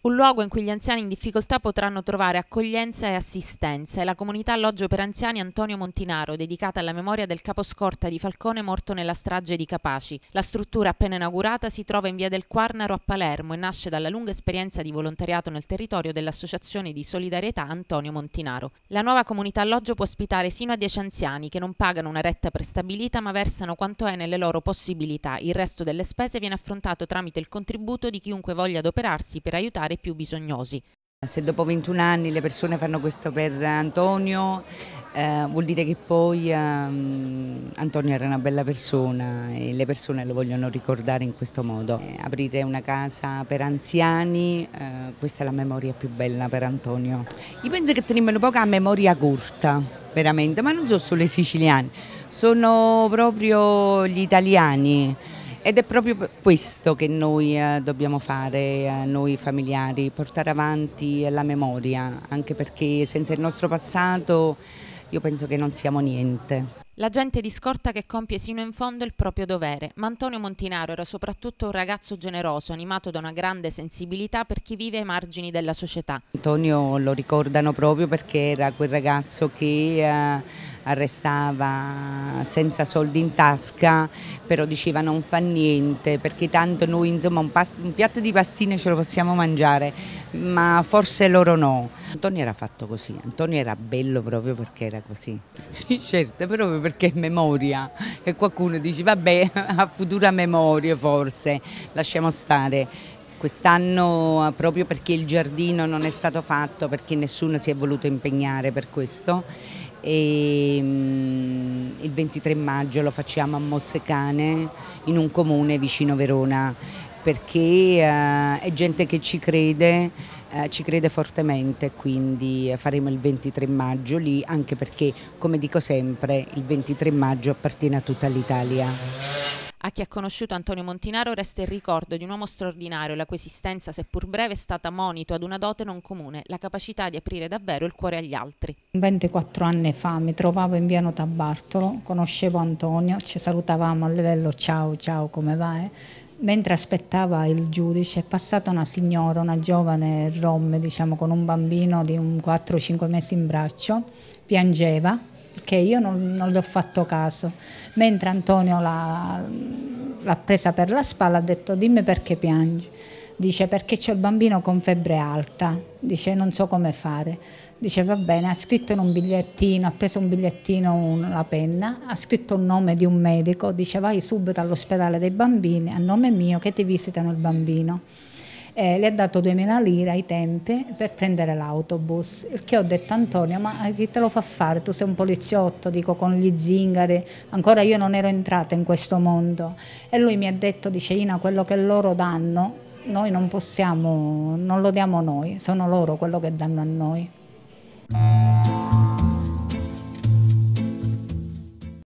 Un luogo in cui gli anziani in difficoltà potranno trovare accoglienza e assistenza è la comunità alloggio per anziani Antonio Montinaro, dedicata alla memoria del caposcorta di Falcone morto nella strage di Capaci. La struttura appena inaugurata si trova in via del Quarnaro a Palermo e nasce dalla lunga esperienza di volontariato nel territorio dell'Associazione di Solidarietà Antonio Montinaro. La nuova comunità alloggio può ospitare sino a 10 anziani che non pagano una retta prestabilita ma versano quanto è nelle loro possibilità. Il resto delle spese viene affrontato tramite il contributo di chiunque voglia adoperarsi per aiutare aiutare i più bisognosi. Se dopo 21 anni le persone fanno questo per Antonio, eh, vuol dire che poi eh, Antonio era una bella persona e le persone lo vogliono ricordare in questo modo. Eh, aprire una casa per anziani, eh, questa è la memoria più bella per Antonio. Io penso che teniamo poca memoria corta, veramente, ma non sono solo i siciliani, sono proprio gli italiani. Ed è proprio questo che noi eh, dobbiamo fare, eh, noi familiari, portare avanti la memoria, anche perché senza il nostro passato io penso che non siamo niente. La gente di scorta che compie sino in fondo il proprio dovere, ma Antonio Montinaro era soprattutto un ragazzo generoso, animato da una grande sensibilità per chi vive ai margini della società. Antonio lo ricordano proprio perché era quel ragazzo che... Eh, arrestava senza soldi in tasca, però diceva non fa niente perché tanto noi insomma un, un piatto di pastine ce lo possiamo mangiare, ma forse loro no. Antonio era fatto così, Antonio era bello proprio perché era così. certo, proprio perché è memoria e qualcuno dice vabbè a futura memoria forse, lasciamo stare. Quest'anno eh, proprio perché il giardino non è stato fatto, perché nessuno si è voluto impegnare per questo, e, um, il 23 maggio lo facciamo a Mozzecane in un comune vicino Verona perché uh, è gente che ci crede, uh, ci crede fortemente, quindi faremo il 23 maggio lì, anche perché, come dico sempre, il 23 maggio appartiene a tutta l'Italia. A chi ha conosciuto Antonio Montinaro resta il ricordo di un uomo straordinario, la cui esistenza, seppur breve, è stata monito ad una dote non comune, la capacità di aprire davvero il cuore agli altri. 24 anni fa mi trovavo in via Notabartolo, conoscevo Antonio, ci salutavamo a livello ciao ciao come va, eh? mentre aspettava il giudice è passata una signora, una giovane rom, diciamo con un bambino di 4-5 mesi in braccio, piangeva perché io non, non le ho fatto caso, mentre Antonio l'ha presa per la spalla, ha detto dimmi perché piangi, dice perché c'è il bambino con febbre alta, dice non so come fare, dice va bene, ha scritto in un bigliettino, ha preso un bigliettino, una penna, ha scritto il nome di un medico, dice vai subito all'ospedale dei bambini, a nome mio che ti visitano il bambino e le ha dato 2000 lire ai tempi per prendere l'autobus. Il che ho detto a Antonio, ma chi te lo fa fare? Tu sei un poliziotto, dico con gli zingari, ancora io non ero entrata in questo mondo. E lui mi ha detto, dice Ina, quello che loro danno noi non possiamo, non lo diamo noi, sono loro quello che danno a noi.